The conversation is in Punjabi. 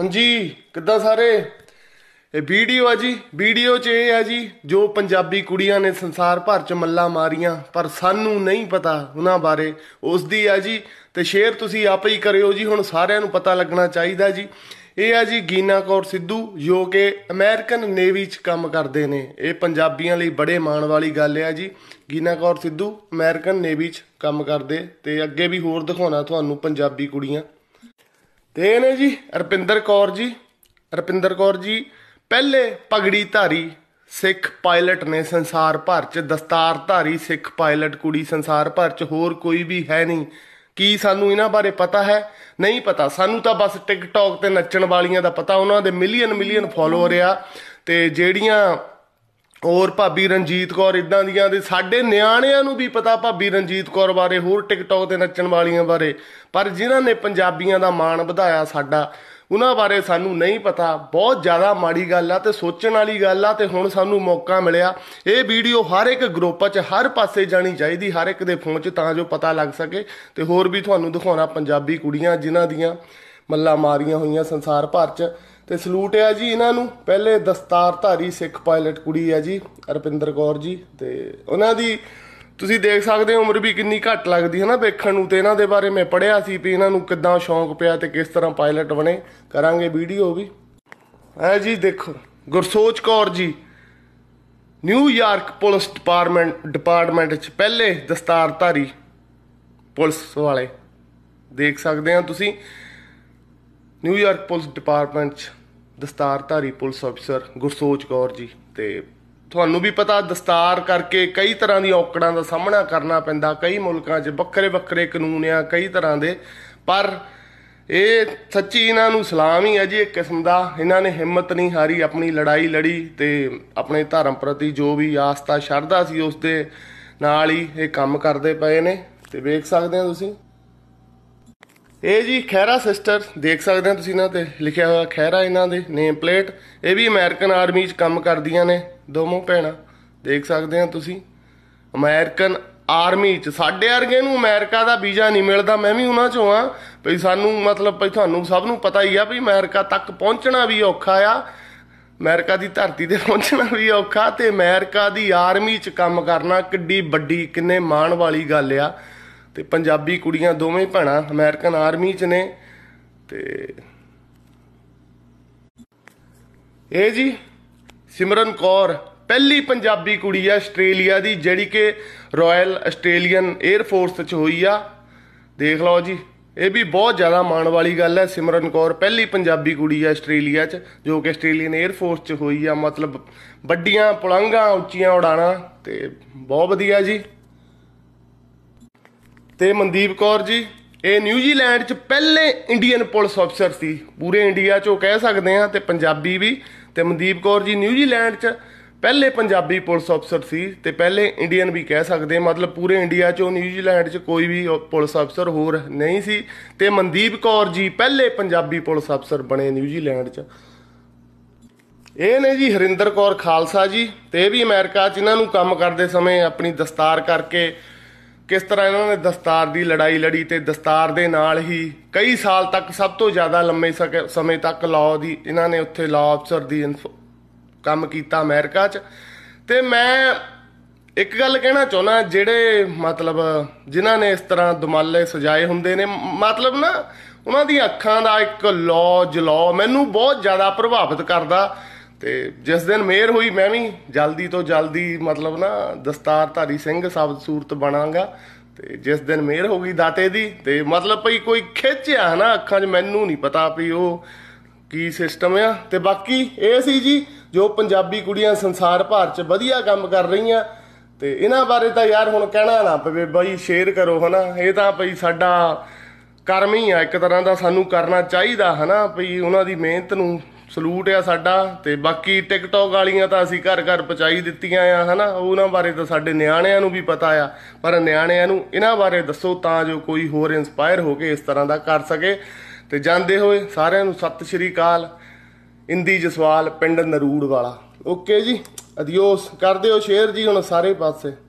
ਹਾਂਜੀ ਕਿੱਦਾਂ ਸਾਰੇ ਇਹ ਵੀਡੀਓ ਆ ਜੀ ਵੀਡੀਓ 'ਚ ਇਹ ਆ ਜੀ ਜੋ ਪੰਜਾਬੀ ਕੁੜੀਆਂ ਨੇ ਸੰਸਾਰ ਭਰ 'ਚ ਮੱਲਾ ਮਾਰੀਆਂ ਪਰ ਸਾਨੂੰ ਨਹੀਂ ਪਤਾ ਉਹਨਾਂ ਬਾਰੇ ਉਸ ਦੀ ਆ ਜੀ ਤੇ ਸ਼ੇਅਰ ਤੁਸੀਂ ਆਪ ਹੀ ਕਰਿਓ ਜੀ ਹੁਣ ਸਾਰਿਆਂ ਨੂੰ ਪਤਾ ਲੱਗਣਾ ਚਾਹੀਦਾ ਜੀ ਇਹ ਆ ਜੀ ਗੀਨਾ ਕੌਰ ਸਿੱਧੂ ਜੋ ਕਿ ਅਮਰੀਕਨ ਨੇਵੀ 'ਚ ਕੰਮ ਕਰਦੇ ਨੇ ਇਹ ਪੰਜਾਬੀਆਂ ਲਈ ਬੜੇ ਮਾਣ ਵਾਲੀ ਗੱਲ ਆ ਜੀ Gina Kaur Sidhu American navy 'ਚ ਕੰਮ ਕਰਦੇ ਤੇ ਅੱਗੇ ਵੀ ਹੋਰ ਦਿਖਾਉਣਾ ਤੁਹਾਨੂੰ ਪੰਜਾਬੀ ਕੁੜੀਆਂ ਤੇ ਨੇ ਜੀ ਰਪਿੰਦਰ ਕੌਰ ਜੀ ਰਪਿੰਦਰ ਕੌਰ ਜੀ ਪਹਿਲੇ ਪਗੜੀ ਧਾਰੀ ਸਿੱਖ ਪਾਇਲਟ ਨੇ ਸੰਸਾਰ ਭਰ 'ਚ ਦਸਤਾਰ ਧਾਰੀ ਸਿੱਖ ਪਾਇਲਟ ਕੁੜੀ ਸੰਸਾਰ ਭਰ 'ਚ ਹੋਰ ਕੋਈ ਵੀ ਹੈ ਨਹੀਂ ਕੀ ਸਾਨੂੰ ਇਹਨਾਂ ਬਾਰੇ ਪਤਾ ਹੈ ਨਹੀਂ ਪਤਾ ਸਾਨੂੰ ਤਾਂ ਬਸ ਟਿਕਟੌਕ ਤੇ ਨੱਚਣ ਵਾਲੀਆਂ ਦਾ ਪਤਾ ਉਹਨਾਂ ਦੇ ਮਿਲੀਅਨ ਮਿਲੀਅਨ ਫਾਲੋਅਰ ਆ ਤੇ ਜਿਹੜੀਆਂ ਔਰ ਭਾਬੀ ਰਣਜੀਤ ਕੌਰ ਇਦਾਂ ਦੀਆਂ ਦੇ ਸਾਡੇ ਨਿਆਣਿਆਂ ਨੂੰ ਵੀ ਪਤਾ ਭਾਬੀ ਰਣਜੀਤ ਕੌਰ ਬਾਰੇ ਹੋਰ ਟਿਕਟੌਕ ਤੇ ਨੱਚਣ ਵਾਲੀਆਂ ਬਾਰੇ ਪਰ ਜਿਨ੍ਹਾਂ ਨੇ ਪੰਜਾਬੀਆਂ ਦਾ ਮਾਣ ਵਧਾਇਆ ਸਾਡਾ ਉਹਨਾਂ ਬਾਰੇ ਸਾਨੂੰ ਨਹੀਂ ਪਤਾ ਬਹੁਤ ਜ਼ਿਆਦਾ ਮਾੜੀ ਗੱਲ ਆ ਤੇ ਸੋਚਣ ਵਾਲੀ ਗੱਲ ਆ ਤੇ ਹੁਣ ਸਾਨੂੰ ਮੌਕਾ ਮਿਲਿਆ ਇਹ ਵੀਡੀਓ ਹਰ ਇੱਕ ਗਰੁੱਪ 'ਚ ਹਰ ਪਾਸੇ ਜਾਣੀ ਚਾਹੀਦੀ ਹਰ ਇੱਕ ਦੇ ਫੋਨ 'ਚ ਤਾਂ ਜੋ ਪਤਾ ਲੱਗ ਸਕੇ ਤੇ ਹੋਰ ਵੀ ਤੁਹਾਨੂੰ ਦਿਖਾਉਣਾ ਪੰਜਾਬੀ ਕੁੜੀਆਂ ਜਿਨ੍ਹਾਂ ਦੀਆਂ ਮੱਲਾ ਮਾਰੀਆਂ ਹੋਈਆਂ ਸੰਸਾਰ ਭਰ 'ਚ ਤੇ ਸਲੂਟ ਹੈ ਜੀ ਇਹਨਾਂ ਨੂੰ ਪਹਿਲੇ ਦਸਤਾਰਧਾਰੀ ਸਿੱਖ ਪਾਇਲਟ ਕੁੜੀ ਹੈ ਜੀ ਰਪਿੰਦਰ ਗੌਰ ਜੀ ਤੇ ਉਹਨਾਂ ਦੀ ਤੁਸੀਂ ਦੇਖ ਸਕਦੇ ਹੋ ਉਮਰ ਵੀ ਕਿੰਨੀ ਘੱਟ ਲੱਗਦੀ ਹੈ ਨਾ ਵੇਖਣ ਨੂੰ ਤੇ ਇਹਨਾਂ ਦੇ ਬਾਰੇ ਮੈਂ ਪੜਿਆ ਸੀ ਵੀ ਇਹਨਾਂ ਨੂੰ ਕਿੱਦਾਂ ਸ਼ੌਂਕ ਪਿਆ ਤੇ ਕਿਸ ਤਰ੍ਹਾਂ ਪਾਇਲਟ ਬਣੇ ਕਰਾਂਗੇ ਵੀਡੀਓ ਵੀ ਐ ਜੀ ਦੇਖੋ ਗੁਰਸੋਚ ਕੌਰ ਜੀ ਨਿਊਯਾਰਕ ਪੁਲਿਸ ਡਿਪਾਰਟਮੈਂਟ ਡਿਪਾਰਟਮੈਂਟ 'ਚ ਪਹਿਲੇ ਦਸਤਾਰਧਾਰੀ ਪੁਲਿਸ ਵਾਲੇ ਦੇਖ ਸਕਦੇ ਆ ਤੁਸੀਂ ਨਿਊਯਾਰਕ ਪੁਲਿਸ ਡਿਪਾਰਟਮੈਂਟ 'ਚ ਦਸਤਾਰਧਾਰੀ ਪੁਲਿਸ ਅਫਸਰ ਗੁਰਸੋਚ ਕੌਰ ਜੀ ਤੇ ਤੁਹਾਨੂੰ ਵੀ ਪਤਾ ਦਸਤਾਰ ਕਰਕੇ ਕਈ ਤਰ੍ਹਾਂ ਦੀ ਔਕੜਾਂ ਦਾ ਸਾਹਮਣਾ ਕਰਨਾ ਪੈਂਦਾ ਕਈ ਮੁਲਕਾਂ 'ਚ ਵੱਖਰੇ ਵੱਖਰੇ ਕਾਨੂੰਨ ਆ ਕਈ ਤਰ੍ਹਾਂ ਦੇ ਪਰ ਇਹ ਸੱਚੀ ਇਹਨਾਂ ਨੂੰ ਸਲਾਮ ਹੀ ਹੈ ਜੀ ਇੱਕ ਕਿਸਮ ਦਾ ਇਹਨਾਂ ਨੇ ਹਿੰਮਤ ਨਹੀਂ ਹਾਰੀ ਆਪਣੀ ਲੜਾਈ ਲੜੀ ਤੇ ਆਪਣੇ ਧਰਮ ਪ੍ਰਤੀ ਜੋ ਵੀ ਆਸਤਾ ਸ਼ਰਧਾ ਸੀ ਉਸ ਦੇ ਨਾਲ ਹੀ ਇਹ ਕੰਮ ਕਰਦੇ ਪਏ ਨੇ ਤੇ ਵੇਖ ਸਕਦੇ ਆ ਤੁਸੀਂ ਇਹ ਜੀ ਖੈਰਾ ਸਿਸਟਰ ਦੇਖ ਸਕਦੇ ਹੋ ਤੁਸੀਂ ਇਹਨਾਂ ਤੇ ਲਿਖਿਆ ਹੋਇਆ ਖੈਰਾ ਇਹਨਾਂ ਦੇ ਨੇਮ ਪਲੇਟ ਇਹ ਵੀ ਅਮਰੀਕਨ ਆਰਮੀ 'ਚ ਕੰਮ ਕਰਦੀਆਂ ਨੇ ਦੋਵੇਂ ਭੈਣਾਂ ਦੇਖ ਸਕਦੇ ਹੋ ਤੁਸੀਂ ਅਮਰੀਕਨ ਆਰਮੀ 'ਚ ਸਾਡੇ ਵਰਗੇ ਨੂੰ ਅਮਰੀਕਾ ਦਾ ਵੀਜ਼ਾ ਨਹੀਂ ਮਿਲਦਾ ਮੈਂ ਵੀ ਉਹਨਾਂ 'ਚੋਂ ਆ ਭਈ ਸਾਨੂੰ ਮਤਲਬ ਭਈ ਤੁਹਾਨੂੰ ਸਭ ਨੂੰ ਪਤਾ ਹੀ ਆ ਵੀ ਅਮਰੀਕਾ ਤੱਕ ਪਹੁੰਚਣਾ ਵੀ ਔਖਾ ਆ ਅਮਰੀਕਾ ਦੀ ਧਰਤੀ ਤੇ ਪਹੁੰਚਣਾ ਵੀ ਔਖਾ ਤੇ ਅਮਰੀਕਾ ਦੀ ਆਰਮੀ 'ਚ ਕੰਮ ਕਰਨਾ ਕਿੱਡੀ ਵੱਡੀ ਕਿੰਨੇ ਮਾਣ ਵਾਲੀ ਗੱਲ ਆ ਤੇ ਪੰਜਾਬੀ ਕੁੜੀਆਂ ਦੋਵੇਂ ਭੈਣਾਂ ਅਮਰੀਕਨ ਆਰਮੀ 'ਚ ਨੇ ਤੇ ਇਹ ਜੀ ਸਿਮਰਨ ਕੌਰ ਪਹਿਲੀ ਪੰਜਾਬੀ ਕੁੜੀ ਆ ਆਸਟ੍ਰੇਲੀਆ ਦੀ ਜਿਹੜੀ ਕਿ ਰਾਇਲ ਆਸਟ੍ਰੇਲੀਅਨ 에ਅਰ ਫੋਰਸ 'ਚ ਹੋਈ ਆ ਦੇਖ ਲਓ ਜੀ ਇਹ ਵੀ ਬਹੁਤ ਜ਼ਿਆਦਾ ਮਾਣ ਵਾਲੀ ਗੱਲ ਹੈ ਸਿਮਰਨ ਕੌਰ ਪਹਿਲੀ ਪੰਜਾਬੀ ਕੁੜੀ ਆ ਆਸਟ੍ਰੇਲੀਆ 'ਚ ਜੋ ਕਿ ਆਸਟ੍ਰੇਲੀਅਨ 에ਅਰ ਫੋਰਸ 'ਚ ਹੋਈ ਆ ਮਤਲਬ ਵੱਡੀਆਂ ਪੁਲੰਘਾਂ ਉੱਚੀਆਂ ਉਡਾਣਾ ਤੇ ਬਹੁਤ ਵਧੀਆ ਜੀ ਤੇ ਮਨਦੀਪ ਕੌਰ ਜੀ ਇਹ ਨਿਊਜ਼ੀਲੈਂਡ 'ਚ ਪਹਿਲੇ ਇੰਡੀਅਨ ਪੁਲਿਸ ਅਫਸਰ ਸੀ ਪੂਰੇ ਇੰਡੀਆ 'ਚੋਂ ਕਹਿ ਸਕਦੇ ਆ ਤੇ ਪੰਜਾਬੀ ਵੀ ਤੇ ਮਨਦੀਪ ਕੌਰ ਜੀ ਨਿਊਜ਼ੀਲੈਂਡ 'ਚ ਪਹਿਲੇ ਪੰਜਾਬੀ ਪੁਲਿਸ ਅਫਸਰ ਸੀ ਤੇ ਪਹਿਲੇ ਇੰਡੀਅਨ ਵੀ ਕਹਿ ਸਕਦੇ ਮਤਲਬ ਪੂਰੇ ਇੰਡੀਆ 'ਚੋਂ ਨਿਊਜ਼ੀਲੈਂਡ 'ਚ ਕੋਈ ਵੀ ਪੁਲਿਸ ਅਫਸਰ ਹੋਰ ਨਹੀਂ ਸੀ ਤੇ ਮਨਦੀਪ ਕੌਰ ਜੀ ਪਹਿਲੇ ਪੰਜਾਬੀ ਪੁਲਿਸ ਅਫਸਰ ਬਣੇ ਨਿਊਜ਼ੀਲੈਂਡ 'ਚ ਇਹ ਨੇ ਜੀ ਹਰਿੰਦਰ ਕੌਰ ਖਾਲਸਾ ਜੀ ਤੇ ਇਹ ਵੀ ਅਮਰੀਕਾ 'ਚ ਇਹਨਾਂ ਨੂੰ ਕੰਮ ਕਰਦੇ ਸਮੇਂ ਆਪਣੀ ਦਸਤਾਰ ਕਰਕੇ ਕਿਸ ਤਰ੍ਹਾਂ ਇਹਨਾਂ ਨੇ ਦਸਤਾਰ ਦੀ ਲੜਾਈ ਲੜੀ ਤੇ ਦਸਤਾਰ ਦੇ ਨਾਲ ਹੀ ਕਈ ਸਾਲ ਤੱਕ ਸਭ ਤੋਂ ਜ਼ਿਆਦਾ ਲੰਮੇ ਸਮੇਂ ਤੱਕ ਲਾਅ ਦੀ ਇਹਨਾਂ ਨੇ ਉੱਥੇ ਲਾਅ ਅਫਸਰ ਦੀ ਕੰਮ ਕੀਤਾ ਅਮਰੀਕਾ 'ਚ ਤੇ ਮੈਂ ਇੱਕ ਗੱਲ ਕਹਿਣਾ ਚਾਹੁੰਦਾ ਜਿਹੜੇ ਮਤਲਬ ਜਿਨ੍ਹਾਂ ਨੇ ਇਸ ਤਰ੍ਹਾਂ ਦਮਾਲੇ ਸਜਾਏ ਹੁੰਦੇ ਨੇ ਮਤਲਬ ਨਾ ਉਹਨਾਂ ਦੀ ਅੱਖਾਂ ਦਾ ਇੱਕ ਲੋ ਜਲੋ ਮੈਨੂੰ ਬਹੁਤ ਜ਼ਿਆਦਾ ਪ੍ਰਭਾਵਿਤ ਕਰਦਾ ਤੇ ਜਿਸ ਦਿਨ ਮੇਰ ਹੋਈ ਮੈਂ ਵੀ ਜਲਦੀ ਤੋਂ ਜਲਦੀ ਮਤਲਬ ਨਾ ਦਸਤਾਰਧਾਰੀ ਸਿੰਘ ਸ਼ਬਦ ਸੂਰਤ ਬਣਾਂਗਾ ਤੇ ਜਿਸ ਦਿਨ ਮੇਰ ਹੋ ਗਈ ਦਾਤੇ ਦੀ ਤੇ ਮਤਲਬ ਭਈ ਕੋਈ ਖਿੱਚਿਆ ਹਨਾ ਅੱਖਾਂ 'ਚ ਮੈਨੂੰ ਨਹੀਂ ਪਤਾ ਵੀ ਉਹ ਕੀ ਸਿਸਟਮ ਆ ਤੇ ਬਾਕੀ ਇਹ ਸੀ ਜੀ ਜੋ ਪੰਜਾਬੀ ਕੁੜੀਆਂ ਸੰਸਾਰ ਭਰ 'ਚ ਵਧੀਆ ਕੰਮ ਕਰ ਰਹੀਆਂ ਤੇ ਇਹਨਾਂ ਬਾਰੇ ਤਾਂ ਯਾਰ ਹੁਣ ਕਹਿਣਾ ਨਾ ਪਵੇ ਬਾਈ ਸ਼ੇਅਰ ਕਰੋ ਹਨਾ ਇਹ ਤਾਂ ਭਈ ਸਾਡਾ ਕਰਮ ਹੀ ਆ ਇੱਕ ਤਰ੍ਹਾਂ ਦਾ ਸਾਨੂੰ ਕਰਨਾ ਚਾਹੀਦਾ ਹਨਾ ਭਈ ਉਹਨਾਂ ਦੀ ਮਿਹਨਤ ਨੂੰ ਸਲੂਟ ਆ ਸਾਡਾ ਤੇ ਬਾਕੀ ਟਿਕਟੌਕ ਵਾਲੀਆਂ ਤਾਂ ਅਸੀਂ ਘਰ ਘਰ ਪਹੁੰਚਾਈ ਦਿੱਤੀਆਂ ਆ ਹਨਾ ਉਹਨਾਂ ਬਾਰੇ ਤਾਂ ਸਾਡੇ ਨਿਆਣਿਆਂ ਨੂੰ ਵੀ ਪਤਾ ਆ ਪਰ ਨਿਆਣਿਆਂ ਨੂੰ ਇਹਨਾਂ ਬਾਰੇ ਦੱਸੋ ਤਾਂ ਜੋ ਕੋਈ ਹੋਰ ਇਨਸਪਾਇਰ ਹੋ ਕੇ ਇਸ ਤਰ੍ਹਾਂ ਦਾ ਕਰ ਸਕੇ ਤੇ ਜਾਂਦੇ ਹੋਏ ਸਾਰਿਆਂ ਨੂੰ ਸਤਿ ਸ਼੍ਰੀ ਅਕਾਲ ਇੰਦੀ ਜਸਵਾਲ ਪਿੰਡ ਨਰੂੜ ਵਾਲਾ ਓਕੇ ਜੀ ਅਦਿਓਸ ਕਰ ਦਿਓ ਸ਼ੇਅਰ ਜੀ ਹੁਣ ਸਾਰੇ ਪਾਸੇ